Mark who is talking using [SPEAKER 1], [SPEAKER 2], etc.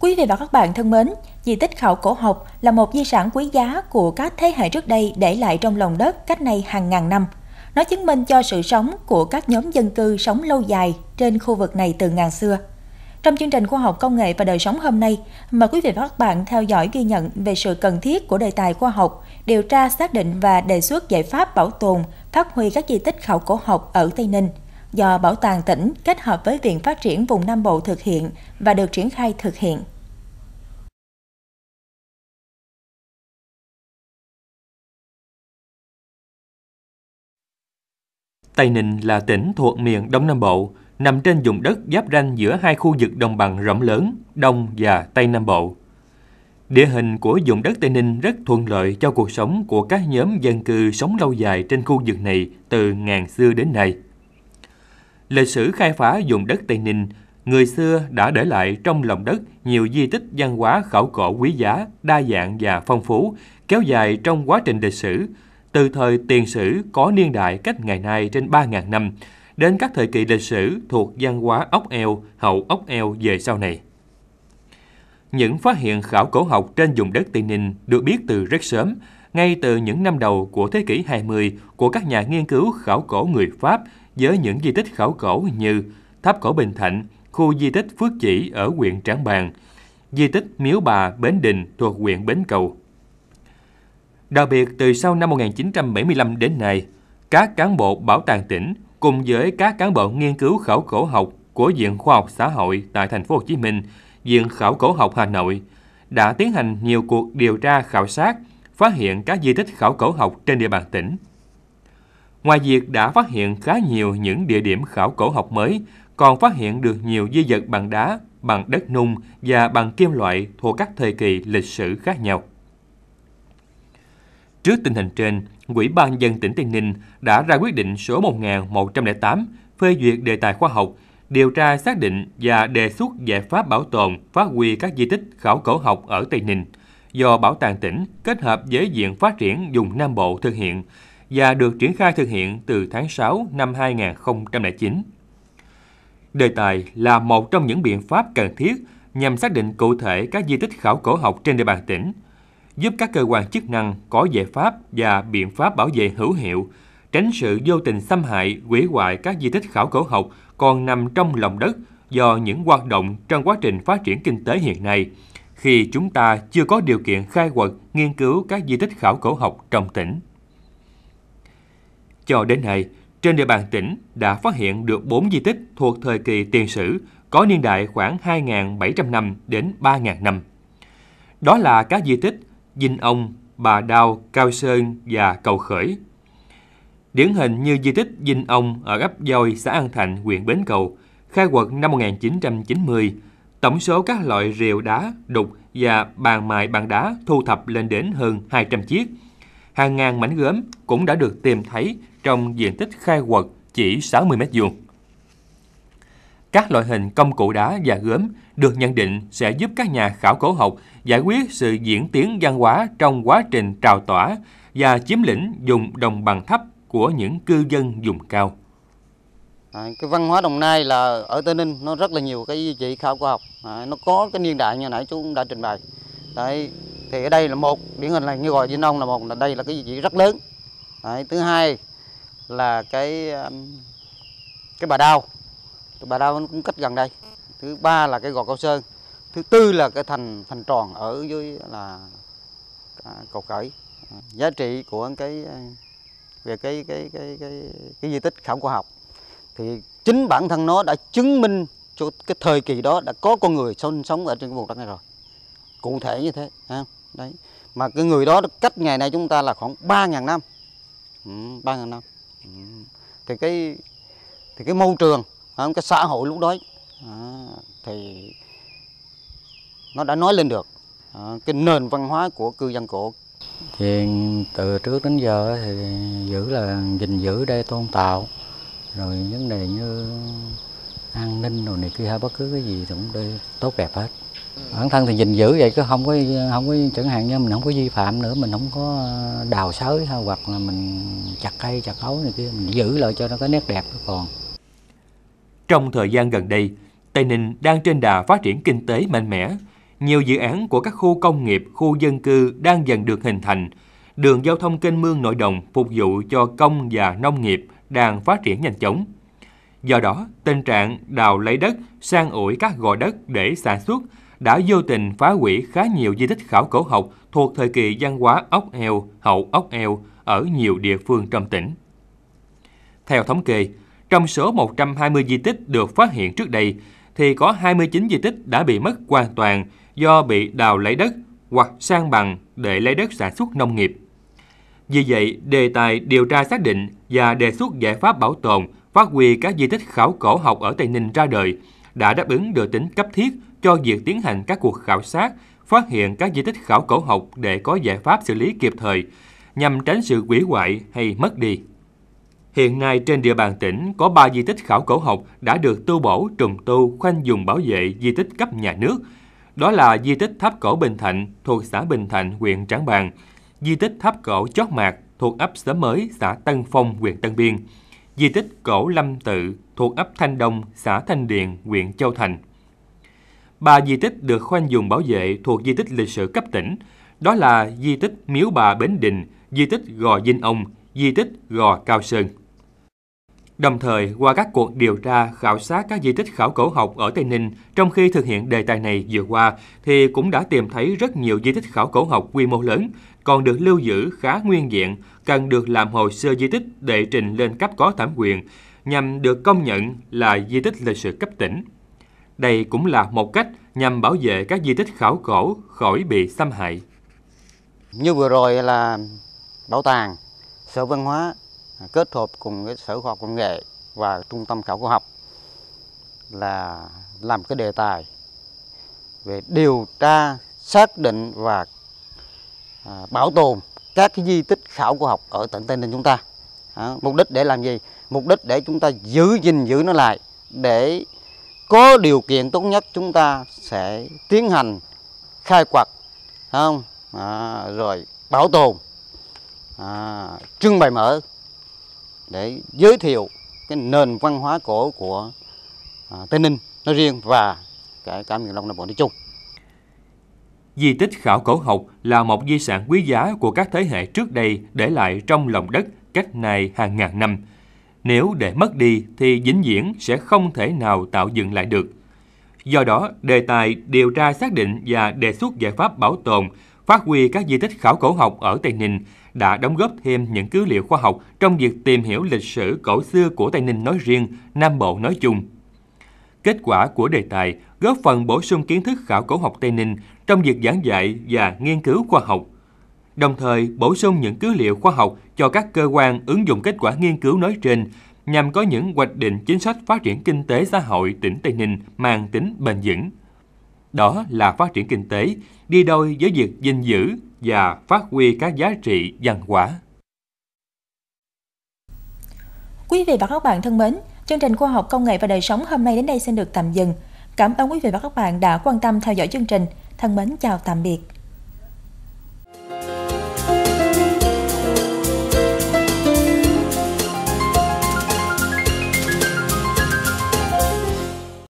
[SPEAKER 1] Quý vị và các bạn thân mến, di tích khảo cổ học là một di sản quý giá của các thế hệ trước đây để lại trong lòng đất cách nay hàng ngàn năm. Nó chứng minh cho sự sống của các nhóm dân cư sống lâu dài trên khu vực này từ ngàn xưa. Trong chương trình khoa học công nghệ và đời sống hôm nay, mời quý vị và các bạn theo dõi ghi nhận về sự cần thiết của đề tài khoa học, điều tra xác định và đề xuất giải pháp bảo tồn, phát huy các di tích khảo cổ học ở Tây Ninh – do Bảo tàng tỉnh kết hợp với Viện Phát triển vùng Nam Bộ thực hiện và được triển khai thực hiện. Tây Ninh là tỉnh thuộc miền Đông Nam Bộ, nằm trên vùng đất giáp ranh giữa hai khu vực đồng bằng rộng lớn, Đông và Tây Nam Bộ. Địa hình của vùng đất Tây Ninh rất thuận lợi cho cuộc sống của các nhóm dân cư sống lâu dài trên khu vực này từ ngàn xưa đến nay. Lịch sử khai phá vùng đất Tây Ninh, người xưa đã để lại trong lòng đất nhiều di tích văn hóa khảo cổ quý giá, đa dạng và phong phú, kéo dài trong quá trình lịch sử, từ thời tiền sử có niên đại cách ngày nay trên 3.000 năm, đến các thời kỳ lịch sử thuộc văn hóa ốc eo, hậu ốc eo về sau này. Những phát hiện khảo cổ học trên vùng đất Tây Ninh được biết từ rất sớm, ngay từ những năm đầu của thế kỷ 20 của các nhà nghiên cứu khảo cổ người Pháp với những di tích khảo cổ như Tháp Cổ Bình Thạnh, khu di tích Phước Chỉ ở huyện Trảng Bàng, di tích Miếu Bà Bến Đình thuộc huyện Bến Cầu. Đặc biệt, từ sau năm 1975 đến nay, các cán bộ bảo tàng tỉnh cùng với các cán bộ nghiên cứu khảo cổ học của Viện Khoa học Xã hội tại thành phố Hồ Chí Minh, Viện Khảo cổ học Hà Nội đã tiến hành nhiều cuộc điều tra khảo sát, phát hiện các di tích khảo cổ học trên địa bàn tỉnh. Ngoài việc đã phát hiện khá nhiều những địa điểm khảo cổ học mới, còn phát hiện được nhiều di vật bằng đá, bằng đất nung và bằng kim loại thuộc các thời kỳ lịch sử khác nhau. Trước tình hình trên, Quỹ ban dân tỉnh Tây Ninh đã ra quyết định số 1108 phê duyệt đề tài khoa học, điều tra xác định và đề xuất giải pháp bảo tồn, phát huy các di tích khảo cổ học ở Tây Ninh do Bảo tàng tỉnh kết hợp với diện Phát triển vùng Nam Bộ thực hiện và được triển khai thực hiện từ tháng 6 năm 2009. Đề tài là một trong những biện pháp cần thiết nhằm xác định cụ thể các di tích khảo cổ học trên địa bàn tỉnh, giúp các cơ quan chức năng có giải pháp và biện pháp bảo vệ hữu hiệu, tránh sự vô tình xâm hại, hủy hoại các di tích khảo cổ học còn nằm trong lòng đất do những hoạt động trong quá trình phát triển kinh tế hiện nay, khi chúng ta chưa có điều kiện khai quật, nghiên cứu các di tích khảo cổ học trong tỉnh. Cho đến nay, trên địa bàn tỉnh đã phát hiện được 4 di tích thuộc thời kỳ tiền sử có niên đại khoảng 2.700 năm đến 3.000 năm. Đó là các di tích Dinh Ông, Bà Đao, Cao Sơn và Cầu Khởi. Điển hình như di tích Dinh Ông ở ấp Doi, xã An Thạnh, huyện Bến Cầu, khai quật năm 1990, tổng số các loại rìu đá, đục và bàn mài bằng đá thu thập lên đến hơn 200 chiếc. Hàng ngàn mảnh gốm cũng đã được tìm thấy trong diện tích khai quật chỉ 60 mét vuông. Các loại hình công cụ đá và gốm được nhận định sẽ giúp các nhà khảo cổ học giải quyết sự diễn tiến văn hóa trong quá trình trào tỏa và chiếm lĩnh vùng đồng bằng thấp của những cư dân vùng cao.
[SPEAKER 2] À, cái văn hóa Đồng Nai là ở Tây Ninh nó rất là nhiều cái giá trị khảo cổ học, à, nó có cái niên đại như nãy chú cũng đã trình bày. Đấy, thì ở đây là một điển hình là như gọi Vinh Ông là một là đây là cái giá trị rất lớn. Đấy, thứ hai là cái um, cái bà đao bà đao nó cũng cách gần đây thứ ba là cái gò cao sơn thứ tư là cái thành thành tròn ở dưới là à, cầu cởi giá trị của cái à, về cái cái cái cái cái di tích khảo cổ học thì chính bản thân nó đã chứng minh cho cái thời kỳ đó đã có con người sống sống ở trên cái vùng đất này rồi cụ thể như thế ha đấy mà cái người đó cách ngày nay chúng ta là khoảng ba ngàn năm ừ, ngàn năm thì cái thì cái môi trường cái xã hội lúc đó à, thì nó đã nói lên được à, cái nền văn hóa của cư dân cổ thì từ trước đến giờ thì giữ là gìn giữ đây tôn tạo rồi vấn đề như an ninh rồi này kia bất cứ cái gì cũng đây tốt đẹp hết bản thân thì gìn giữ vậy chứ không có không có chẳng hạn như mình không có vi phạm nữa mình không có ờ, đào sới hay hoặc là mình chặt cây chặt ấu này kia mình giữ lại cho nó có nét đẹp nó
[SPEAKER 1] còn trong thời gian gần đây tây ninh đang trên đà phát triển kinh tế mạnh mẽ nhiều dự án của các khu công nghiệp khu dân cư đang dần được hình thành đường giao thông kênh mương nội đồng phục vụ cho công và nông nghiệp đang phát triển nhanh chóng do đó tình trạng đào lấy đất sang ủi các gò đất để sản xuất đã vô tình phá hủy khá nhiều di tích khảo cổ học thuộc thời kỳ văn hóa ốc eo hậu ốc eo ở nhiều địa phương trong tỉnh. Theo thống kê, trong số 120 di tích được phát hiện trước đây, thì có 29 di tích đã bị mất hoàn toàn do bị đào lấy đất hoặc sang bằng để lấy đất sản xuất nông nghiệp. Vì vậy, đề tài điều tra xác định và đề xuất giải pháp bảo tồn, phát huy các di tích khảo cổ học ở Tây Ninh ra đời – đã đáp ứng được tính cấp thiết cho việc tiến hành các cuộc khảo sát, phát hiện các di tích khảo cổ học để có giải pháp xử lý kịp thời, nhằm tránh sự hủy hoại hay mất đi. Hiện nay trên địa bàn tỉnh có 3 di tích khảo cổ học đã được tu bổ trùng tu khoanh vùng bảo vệ di tích cấp nhà nước. Đó là di tích tháp cổ Bình Thạnh thuộc xã Bình Thạnh, huyện Trảng Bàng, di tích tháp cổ Chót Mạc thuộc ấp Xóm Mới, xã Tân Phong, huyện Tân Biên, di tích cổ Lâm Tự thuộc ấp Thanh Đông, xã Thanh Điền, huyện Châu Thành. Ba di tích được khoanh vùng bảo vệ thuộc di tích lịch sử cấp tỉnh, đó là di tích Miếu Bà Bến Đình, di tích Gò Dinh Ông, di tích Gò Cao Sơn. Đồng thời, qua các cuộc điều tra, khảo sát các di tích khảo cổ học ở Tây Ninh trong khi thực hiện đề tài này vừa qua, thì cũng đã tìm thấy rất nhiều di tích khảo cổ học quy mô lớn, còn được lưu giữ khá nguyên diện, cần được làm hồ sơ di tích để trình lên cấp có thẩm quyền, nhằm được công nhận là di tích lịch sử cấp tỉnh. Đây cũng là một cách nhằm bảo vệ các di tích khảo cổ khỏi bị xâm hại.
[SPEAKER 2] Như vừa rồi là bảo tàng, sở văn hóa kết hợp cùng với sở khoa học công nghệ và trung tâm khảo cổ học là làm cái đề tài về điều tra xác định và à, bảo tồn các cái di tích khảo cổ học ở tỉnh Tây Ninh chúng ta mục đích để làm gì mục đích để chúng ta giữ gìn giữ nó lại để có điều kiện tốt nhất chúng ta sẽ tiến hành khai quật không à, rồi bảo tồn à, trưng bày mở để giới thiệu cái nền văn hóa cổ của à, Tây Ninh nói riêng và cả cả miền Đông Nam
[SPEAKER 1] Bộ nói chung. Di tích khảo cổ học là một di sản quý giá của các thế hệ trước đây để lại trong lòng đất cách này hàng ngàn năm. Nếu để mất đi thì vĩnh viễn sẽ không thể nào tạo dựng lại được. Do đó, đề tài điều tra xác định và đề xuất giải pháp bảo tồn, phát huy các di tích khảo cổ học ở Tây Ninh đã đóng góp thêm những cứ liệu khoa học trong việc tìm hiểu lịch sử cổ xưa của Tây Ninh nói riêng, Nam Bộ nói chung. Kết quả của đề tài góp phần bổ sung kiến thức khảo cổ học Tây Ninh trong việc giảng dạy và nghiên cứu khoa học, đồng thời bổ sung những cứ liệu khoa học cho các cơ quan ứng dụng kết quả nghiên cứu nói trên nhằm có những hoạch định chính sách phát triển kinh tế xã hội tỉnh Tây Ninh mang tính bền vững. Đó là phát triển kinh tế đi đôi với việc gìn giữ, và phát huy các giá trị văn hóa. Quý vị và các bạn thân mến, chương trình khoa học công nghệ và đời sống hôm nay đến đây xin được tạm dừng. Cảm ơn quý vị và các bạn đã quan tâm theo dõi chương trình. Thân mến chào tạm biệt.